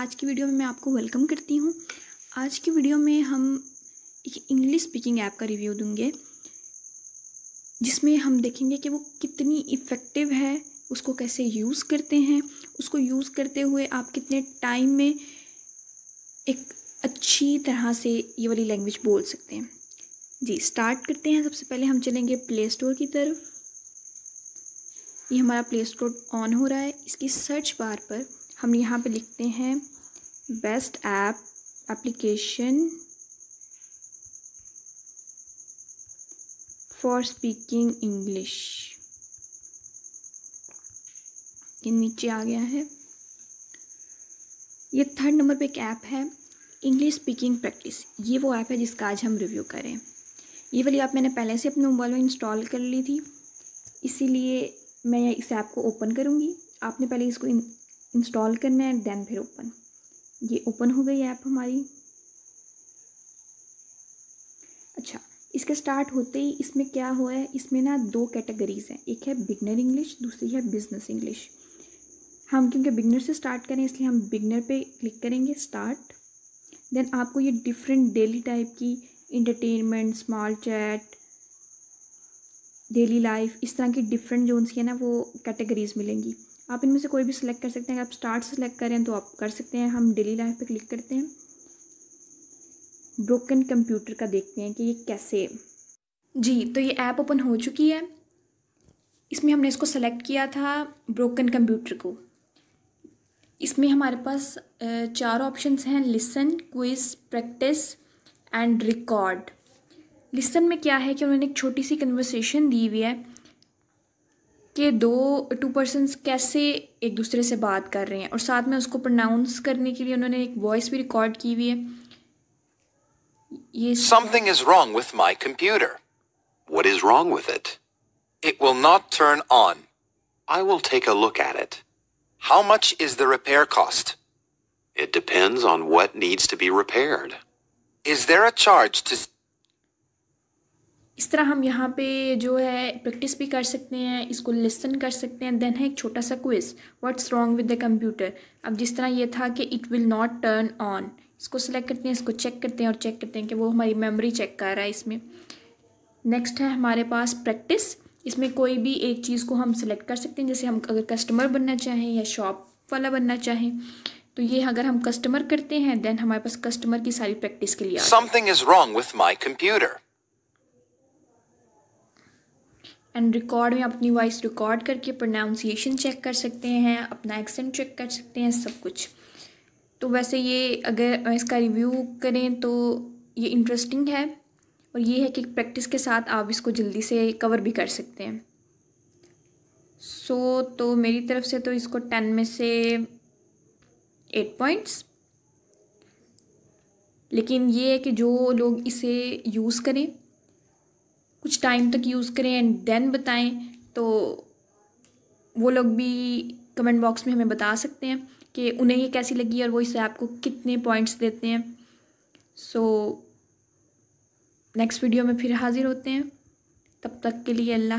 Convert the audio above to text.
आज की वीडियो में मैं आपको वेलकम करती हूँ आज की वीडियो में हम एक इंग्लिश स्पीकिंग ऐप का रिव्यू दूंगे जिसमें हम देखेंगे कि वो कितनी इफ़ेक्टिव है उसको कैसे यूज़ करते हैं उसको यूज़ करते हुए आप कितने टाइम में एक अच्छी तरह से ये वाली लैंग्वेज बोल सकते हैं जी स्टार्ट करते हैं सबसे पहले हम चलेंगे प्ले स्टोर की तरफ ये हमारा प्ले स्टोर ऑन हो रहा है इसकी सर्च बार पर हम यहाँ पे लिखते हैं best app application for speaking English ये नीचे आ गया है ये थर्ड नंबर पे एक ऐप है इंग्लिश स्पीकिंग प्रैक्टिस ये वो ऐप है जिसका आज हम रिव्यू करें ये वाली ऐप मैंने पहले से अपने मोबाइल में इंस्टॉल कर ली थी इसीलिए मैं इस ऐप को ओपन करूँगी आपने पहले इसको इंस्टॉल करना है देन फिर ओपन ये ओपन हो गई ऐप हमारी अच्छा इसके स्टार्ट होते ही इसमें क्या हुआ है इसमें ना दो कैटेगरीज़ हैं एक है बिगनर इंग्लिश दूसरी है बिजनेस इंग्लिश हम क्योंकि बिगनर से स्टार्ट करें इसलिए हम बिगनर पे क्लिक करेंगे स्टार्ट देन आपको ये डिफरेंट डेली टाइप की entertainment small chat daily life इस तरह की डिफरेंट जोन्स की है ना वो कैटेगरीज़ मिलेंगी आप इनमें से कोई भी सिलेक्ट कर सकते हैं अगर आप स्टार्ट सेलेक्ट करें तो आप कर सकते हैं हम डेली लाइफ पे क्लिक करते हैं ब्रोकन कंप्यूटर का देखते हैं कि ये कैसे जी तो ये ऐप ओपन हो चुकी है इसमें हमने इसको सेलेक्ट किया था ब्रोकन कंप्यूटर को इसमें हमारे पास चार ऑप्शंस हैं listen quiz practice and record listen में क्या है कि उन्होंने एक छोटी सी कन्वर्सेशन दी हुई है कि दो टू पर्सनस कैसे एक दूसरे से बात कर रहे हैं और साथ में उसको प्रोनाउंस करने के लिए उन्होंने एक वॉइस भी रिकॉर्ड की हुई है ये something is wrong with my computer what is wrong with it it will not turn on I will take a look at it how much is the repair cost it depends on what needs to be repaired is there a charge to इस तरह हम यहाँ पे जो है practice भी कर सकते हैं इसको लिसन कर सकते हैं देन है एक छोटा सा quiz what's wrong with the computer अब जिस तरह ये था कि it will not turn on इसको सेलेक्ट करते हैं इसको चेक करते हैं और चेक करते हैं कि वो हमारी मेमोरी चेक कर रहा है इसमें नेक्स्ट है हमारे पास प्रैक्टिस इसमें कोई भी एक चीज़ को हम सेलेक्ट कर सकते हैं जैसे हम अगर कस्टमर बनना चाहें या शॉप वाला बनना चाहें तो ये अगर हम कस्टमर करते हैं देन हमारे पास कस्टमर की सारी प्रैक्टिस के लिए something is wrong with my computer and record में अपनी वॉइस रिकॉर्ड करके प्रोनाउंसिएशन चेक कर सकते हैं अपना एक्सेंट चेक कर सकते हैं सब कुछ तो वैसे ये अगर इसका रिव्यू करें तो ये इंटरेस्टिंग है और ये है कि प्रैक्टिस के साथ आप इसको जल्दी से कवर भी कर सकते हैं सो so, तो मेरी तरफ से तो इसको टेन में से एट पॉइंट्स लेकिन ये है कि जो लोग इसे यूज़ करें कुछ टाइम तक यूज़ करें एंड देन बताएं तो वो लोग भी कमेंट बॉक्स में हमें बता सकते हैं कि उन्हें ये कैसी लगी और वो इस ऐप को कितने पॉइंट्स देते हैं सो नेक्स्ट वीडियो में फिर हाज़िर होते हैं तब तक के लिए अल्लाह